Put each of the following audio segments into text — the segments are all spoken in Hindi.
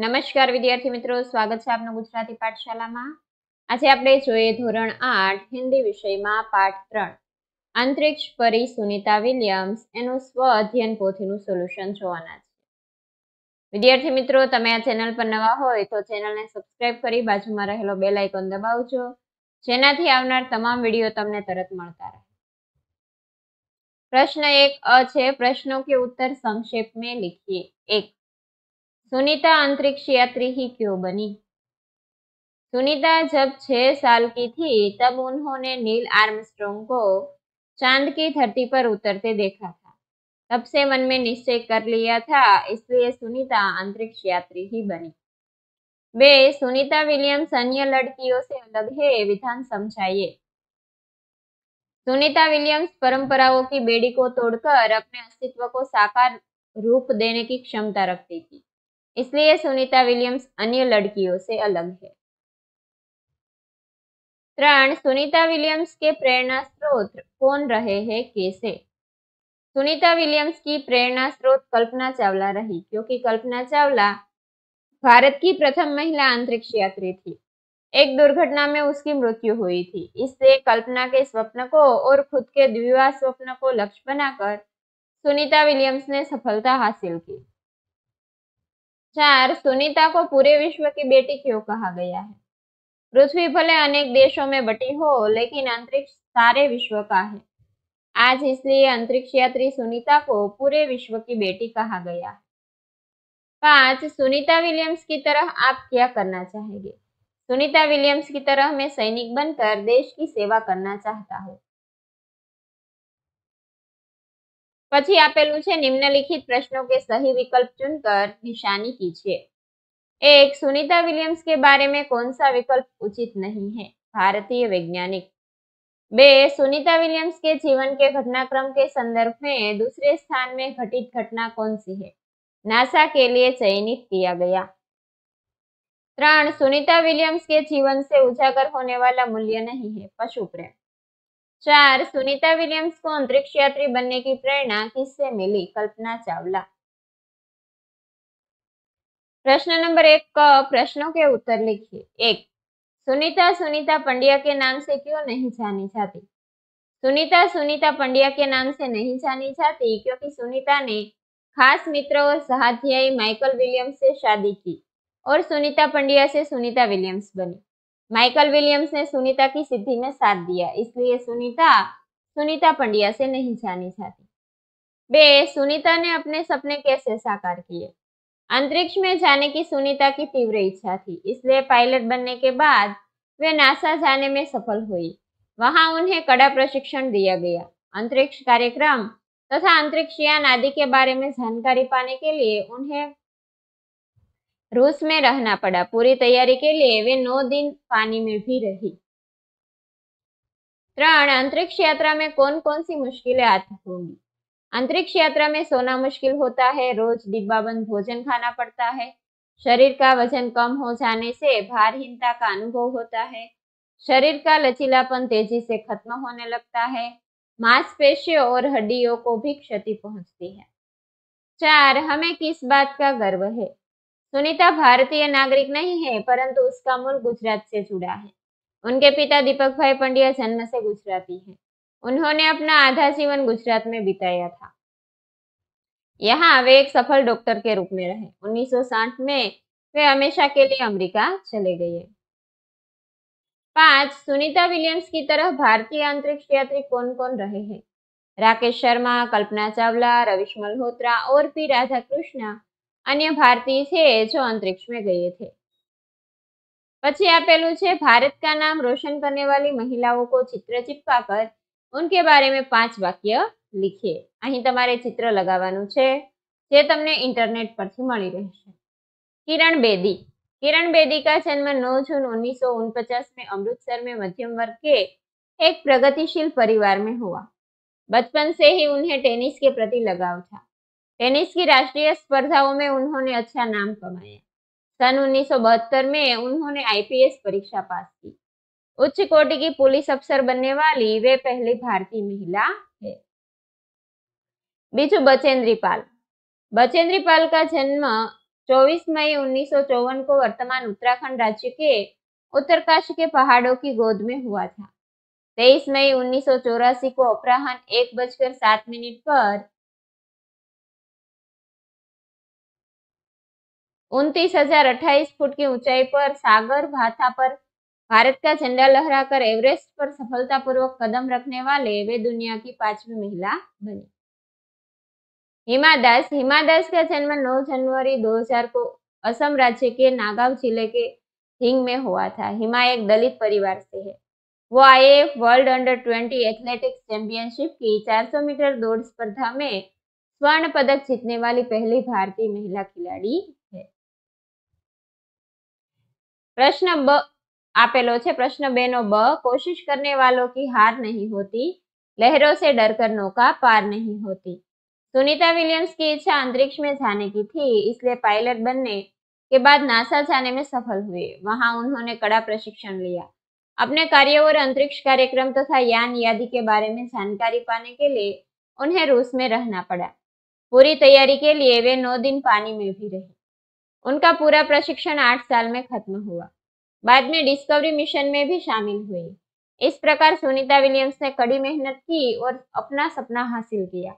નમસ્કાર વિદ્યાર્થી મિત્રો સ્વાગત છે આપનું ગુજરાતી પાઠશાલામાં આજે આપણે જોઈએ ધોરણ આઠ હિન્દી વિષયમાં પાઠ ત્રણ અંતરિક્ષ પરી સુનિતા વિલિયમ્સ એનું સ્વ અધ્યયન પોથીનું સોલ્યુશન જોવાના છે વિદ્યાર્થી મિત્રો તમે આ ચેનલ પર નવા હોય તો ચેનલને સબસ્ક્રાઇબ કરી બાજુમાં રહેલો બેલ આઇકોન દબાવજો જેનાથી આવનાર તમામ વિડીયો તમને તરત મળતા રહે પ્રશ્ન એક અ છે પ્રશ્નો કે ઉત્તર સંક્ષેપ મેં લીખીએ એક सुनीता अंतरिक्ष यात्री ही क्यों बनी सुनीता जब छह साल की थी तब उन्होंने नील आर्मस्ट्रोंग को चांद की धरती पर उतरते देखा था तब से मन में निश्चय कर लिया था इसलिए सुनीता अंतरिक्ष यात्री ही बनी वे सुनीता विलियम्स अन्य लड़कियों से अलग है विधान समझाइए सुनीता विलियम्स परंपराओं की बेड़ी को तोड़कर अपने अस्तित्व को साकार रूप देने की क्षमता रखती थी इसलिए सुनीता विलियम्स अन्य लड़कियों से अलग है ત્રણ सुनीता विलियम्स के प्रेरणा स्रोत कौन रहे है कैसे सुनीता विलियम्स की प्रेरणा स्रोत कल्पना चावला रही क्योंकि कल्पना चावला भारत की प्रथम महिला अंतरिक्ष यात्री थी एक दुर्घटना में उसकी मृत्यु हुई थी इससे कल्पना के स्वप्न को और खुद के द्विवाह स्वप्न को लक्ष्य बनाकर सुनीता विलियम्स ने सफलता हासिल की चार सुनीता को पूरे विश्व की बेटी क्यों कहा गया है पृथ्वी भले अनेक देशों में बटी हो लेकिन अंतरिक्ष सारे विश्व का है आज इसलिए अंतरिक्ष यात्री सुनीता को पूरे विश्व की बेटी कहा गया है पांच सुनीता विलियम्स की तरह आप क्या करना चाहेंगे सुनीता विलियम्स की तरह मैं सैनिक बनकर देश की सेवा करना चाहता हूँ पछि આપેલું છે નિમ્નલિખિત પ્રશ્નો કે સાહી વિકલ્પ ચુનકર નિશાની કીજે 1 સુનિતા વિલિયમ્સ કે બારે મે કોનસા વિકલ્પ ઉચિત નહીં હે ભારતીય વૈજ્ઞાનિક 2 સુનિતા વિલિયમ્સ કે જીવન કે ઘટનાક્રમ કે સંદર્ભ મે દૂસરે સ્થાન મે ઘટીત ઘટના કોનસી હે નાસા કે લિયે ચયનિત કિયા ગયા 3 સુનિતા વિલિયમ્સ કે જીવન સે ઉજાગર હોને વાલા મૂલ્ય નહીં હે પશુપ્રે चार सुनीता विलियम्स को अंतरिक्ष यात्री बनने की प्रेरणा किससे मिली कल्पना चावला प्रश्न नंबर एक क प्रश्नों के उत्तर लिखिए एक सुनीता सुनीता पंड्या के नाम से क्यों नहीं जानी जाती सुनीता सुनीता पंड्या के नाम से नहीं जानी जाती क्योंकि सुनीता ने खास मित्र और सहाध्यायी माइकल विलियम्स से शादी की और सुनीता पंड्या से सुनीता विलियम्स बनी माइकल विलियम्स ने सुनीता की सिद्धि में साथ दिया इसलिए सुनीता सुनीता पंडिया से नहीं जानी जाती बे सुनीता ने अपने सपने कैसे साकार किए अंतरिक्ष में जाने की सुनीता की तीव्र इच्छा थी इसलिए पायलट बनने के बाद वे नासा जाने में सफल हुई वहां उन्हें कड़ा प्रशिक्षण दिया गया अंतरिक्ष कार्यक्रम तथा अंतरिक्ष यान आदि के बारे में जानकारी पाने के लिए उन्हें रूस में रहना पड़ा पूरी तैयारी के लिए वे नौ दिन पानी में भी रही त्रण अंतरिक्ष यात्रा में कौन कौन सी मुश्किलें आती होंगी अंतरिक्ष यात्रा में सोना मुश्किल होता है रोज डिब्बाबंद भोजन खाना पड़ता है शरीर का वजन कम हो जाने से भारहीनता का अनुभव होता है शरीर का लचीलापन तेजी से खत्म होने लगता है मांसपेशियों और हड्डियों को भी क्षति पहुंचती है चार हमें किस बात का गर्व है सुनीता भारतीय नागरिक नहीं है परंतु उसका मूल गुजरात से जुड़ा है उनके पिता दीपक भाई पंडिया जन्म से गुजराती हैं। उन्होंने अपना आधा जीवन गुजरात में बिताया था यहाँ वे एक सफल डॉक्टर के रूप में रहे 1960 में वे हमेशा के लिए अमेरिका चले गए पांच सुनीता विलियम्स की तरह भारतीय अंतरिक्ष यात्री कौन कौन रहे हैं राकेश शर्मा कल्पना चावला रविश मल्होत्रा और पी राधा कृष्णा अन्य भारतीय थे जो अंतरिक्ष में गए थे। પછી આપેલું છે ભારત કા નામ રોશન કરને વાલી મહિલાઓ કો ચિત્ર ચીપકા કર. ઉનકે બારે મે 5 વાક્ય લિખે. અહી તમારે ચિત્ર લગાવાનુ છે જે તમને ઇન્ટરનેટ પરથી મળી રહેશે. કિરણ બેદી. કિરણ બેદી કા જન્મ 9 જૂન 1949 મે અમૃતસર મે મધ્યમ વર્ગ કે એક પ્રગતિશીલ પરિવાર મે હુઆ. બચપન સે હી ઉનહે ટેનિસ કે પ્રતી લગાવ થા. टेनिस की राष्ट्रीय स्पर्धाओं में उन्होंने अच्छा नाम कमाया सन उन्नीस में उन्होंने आईपीएस परीक्षा पास की उच्च कोटि की पुलिस अफसर बनने वाली वे पहली भारतीय महिला है बीजू बचेंद्री पाल बचेंद्री पाल का जन्म 24 मई उन्नीस को वर्तमान उत्तराखंड राज्य के उत्तरकाश के पहाड़ों की गोद में हुआ था 23 मई उन्नीस को अपराहन एक बजकर सात मिनट पर उनतीस हजार अट्ठाईस फुट की ऊंचाई पर सागर भाथा पर भारत का झंडा लहराकर एवरेस्ट पर सफलतापूर्वक कदम रखने वाले वे दुनिया की पांचवी महिला बनी हिमा दास हिमा दास का जन्म 9 जनवरी 2000 को असम राज्य के नागाव जिले के हिंग में हुआ था हिमा एक दलित परिवार से है वो आई world under twenty athletics championship की 400 मीटर दौड़ स्पर्धा में स्वर्ण पदक जीतने वाली पहली भारतीय महिला खिलाड़ी प्रश्न બ આપેલો છે પ્રશ્ન બે નો બ કોશિશ કરને વાલો કી હાર નહીં હોતી લહેરો से डर नौका पार नहीं होती सुनीता विलियम्स की इच्छा अंतरिक्ष में जाने की थी इसलिए पायलट बनने के बाद नासा जाने में सफल हुए वहां उन्होंने कड़ा प्रशिक्षण लिया अपने कार्यों और अंतरिक्ष कार्यक्रम तथा तो यान यादि के बारे में जानकारी पाने के लिए उन्हें रूस में रहना पड़ा पूरी तैयारी के लिए वे नौ दिन पानी में भी रहे उनका पूरा प्रशिक्षण आठ साल में खत्म हुआ बाद में डिस्कवरी मिशन में भी शामिल हुई इस प्रकार सुनीता विलियम्स ने कड़ी मेहनत की और अपना सपना हासिल किया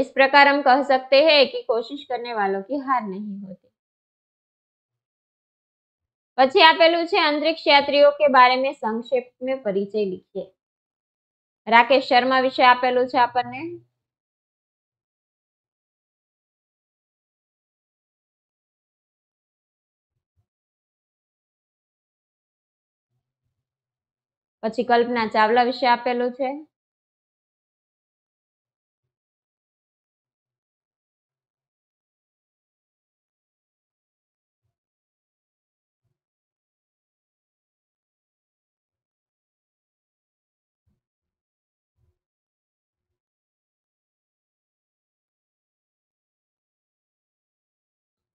इस प्रकार हम कह सकते हैं कि कोशिश करने वालों की हार नहीं होती પછી આપેલું अंतरिक्ष यात्रियों के बारे में संक्षेप में परिचय लिखिए राकेश शर्मा विषय વિશે આપેલું છે પછી કલ્પના ચાવલા વિશે આપેલું છે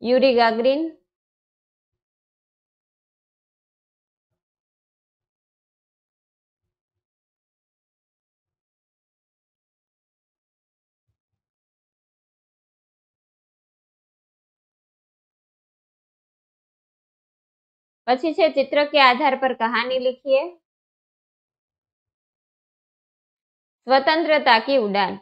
યુરી ગાગરીન પછી છે ચિત્ર કે આધાર પર કહાની લખીએ સ્વતંત્રતા કી ઉડાન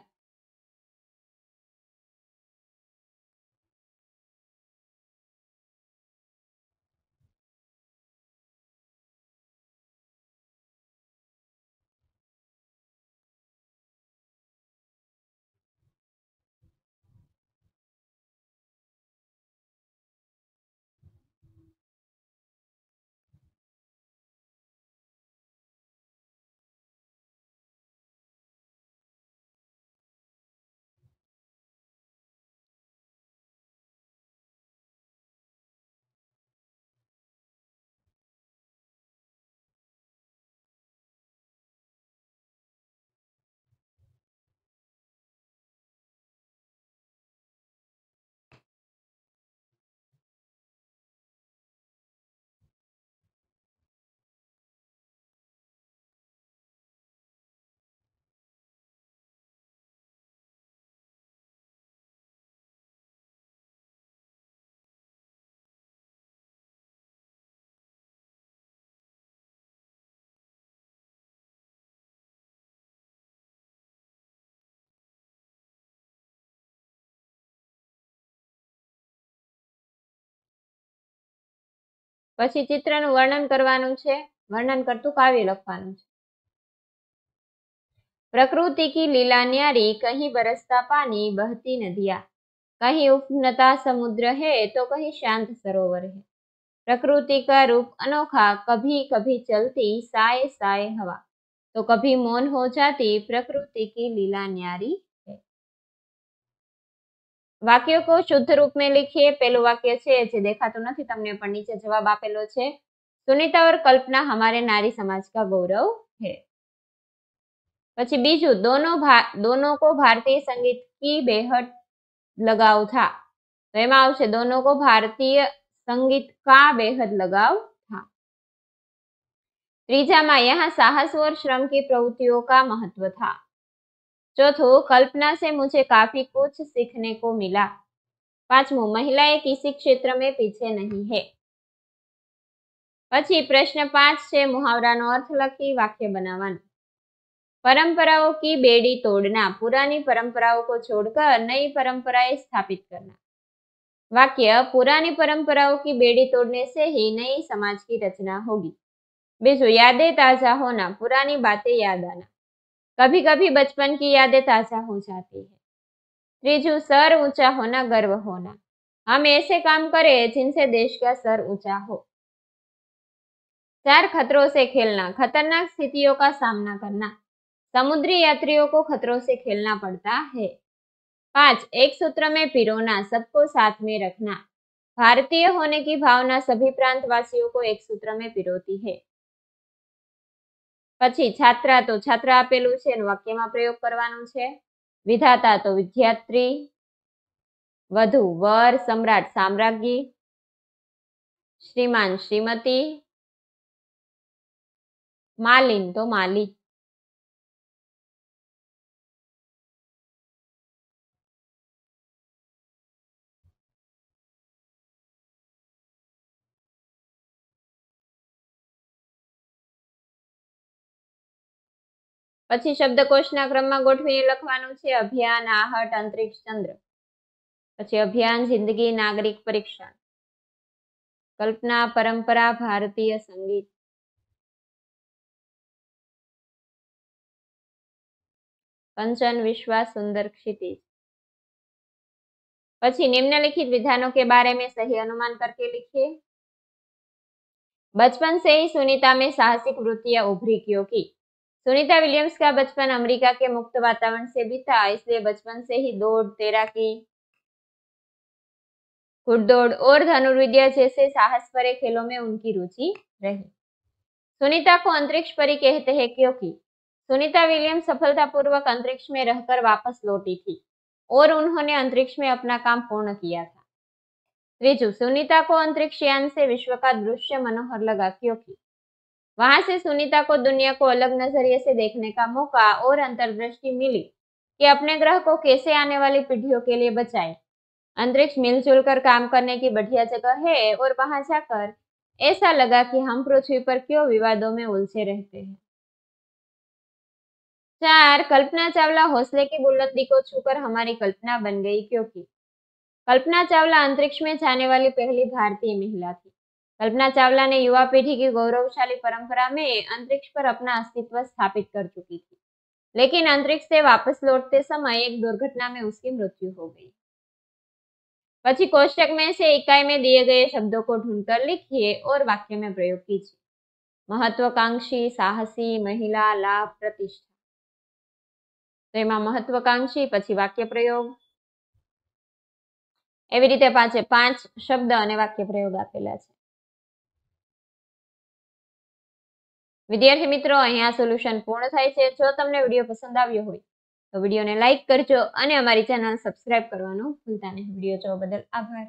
પછી ચિત્રનું વર્ણન કરવાનું છે વર્ણન કરતું કાવ્ય લખવાનું છે પ્રકૃતિ કી લીલા ન્યારી કહી બરસતા પાણી બહતી નદિયા કહી ઉફનતા સમુદ્ર હે તો કહી શાંત સરોવર હે પ્રકૃતિ કા રૂપ અનોખા કભી કભી ચલતી સાય સાય હવા તો કભી મૌન હો જાતી પ્રકૃતિ કી લીલા ન્યારી વાક્યો કો શુદ્ધ રૂપ મેં પહેલું વાક્ય છે જે દેખાતું નથી તમને પણ નીચે જવાબ આપેલો છે સુનિતા ઓર કલ્પના हमारे નારી સમાજ કા ગૌરવ હે પછી બીજું દોનો દોનો કો ભારતીય સંગીત કી બેહદ લગાવ થા તો એમાં આવશે દોનો કો ભારતીય સંગીત કા બેહદ લગાવ થા ત્રીજામાં યહાં સાહસ ઓર શ્રમ કી પ્રવૃત્તિઓ કા મહત્વ થા चौथो कल्पना से मुझे काफी कुछ सीखने को मिला पांचवों महिलाएं किसी क्षेत्र में पीछे नहीं है प्रश्न पांच से मुहावरा नो अर्थ લખી वाक्य बनावा परंपराओं की बेड़ी तोड़ना पुरानी परंपराओं को छोड़कर नई परंपराएं स्थापित करना वाक्य पुरानी परंपराओं की बेड़ी तोड़ने से ही नई समाज की रचना होगी बीजू यादें ताजा होना पुरानी बातें याद आना कभी कभी बचपन की यादें ताज़ा हो जाती है त्रिजु सर ऊंचा होना गर्व होना हम ऐसे काम करें जिनसे देश का सर ऊंचा हो चार खतरों से खेलना खतरनाक स्थितियों का सामना करना समुद्री यात्रियों को खतरों से खेलना पड़ता है पांच एक सूत्र में पिरोना सबको साथ में रखना भारतीय होने की भावना सभी प्रांतवासियों को एक सूत्र में पिरोती है પછી છાત્રા તો છાત્રા આપેલું છે વાક્યમાં પ્રયોગ કરવાનો છે વિધાતા તો વિદ્યાર્થી વધુ વર સમ્રાટ સામ્રાજ્ઞી શ્રીમાન શ્રીમતી માલિન તો માલિક પછી શબ્દકોશના ક્રમમાં ગોઠવીને લખવાનું છે અભિયાન આહટ અંતરિક્ષ ચંદ્ર પછી અભિયાન જિંદગી નાગરિક પરીક્ષણ કલ્પના પરંપરા ભારતીય સંગીત કંચન વિશ્વાસ સુંદર ક્ષિતિ પછી નિમ્નલિખિત વિધાનों के बारे में सही अनुमान करके लिखिए બચપન સે ही મેં સાહસિક साहसिक ઉભરી उभरी કી सुनीता विलियम्स का बचपन अमेरिका के मुक्त वातावरण से भी था इसलिए बचपन से ही दौड़ तैराकी घुड़दौड़ और धनुर्विद्या जैसे साहस परे खेलों में उनकी रुचि रही सुनीता को अंतरिक्ष परी कहते हैं क्योंकि सुनीता विलियम सफलतापूर्वक अंतरिक्ष में रहकर वापस लौटी थी और उन्होंने अंतरिक्ष में अपना काम पूर्ण किया था त्रिजु सुनीता को अंतरिक्ष यान से विश्व का दृश्य मनोहर लगा क्योंकि वहां से सुनीता को दुनिया को अलग नजरिए से देखने का मौका और अंतर्दृष्टि मिली कि अपने ग्रह को कैसे आने वाली पीढ़ियों के लिए बचाए अंतरिक्ष मिलजुल कर काम करने की बढ़िया जगह है और वहां जाकर ऐसा लगा कि हम पृथ्वी पर क्यों विवादों में उलझे रहते हैं चार कल्पना चावला हौसले की बुलंदी को छूकर हमारी कल्पना बन गई क्योंकि कल्पना चावला अंतरिक्ष में जाने वाली पहली भारतीय महिला थी कल्पना चावला ने युवा पीढ़ी की गौरवशाली परंपरा में अंतरिक्ष पर अपना अस्तित्व स्थापित कर चुकी थी लेकिन अंतरिक्ष से वापस लौटते समय एक दुर्घटना में उसकी मृत्यु हो गई पची कोष्टक में से इकाई में दिए गए शब्दों को ढूंढकर लिखिए और वाक्य में प्रयोग कीजिए महत्वाकांक्षी साहसी महिला लाभ प्रतिष्ठा तो એમાં મહત્વકાંક્ષી પછી વાક્ય પ્રયોગ એવી રીતે પાંચે પાંચ શબ્દ અને વાક્ય પ્રયોગ આપેલા વિદ્યાર્થી મિત્રો અહીંયા સોલ્યુશન પૂર્ણ થાય છે જો તમને વિડીયો પસંદ આવ્યો હોય તો વિડીયોને લાઇક કરજો અને અમારી ચેનલ સબસ્ક્રાઇબ કરવાનું ભૂલતા નહીં વિડીયો જોવા બદલ આભાર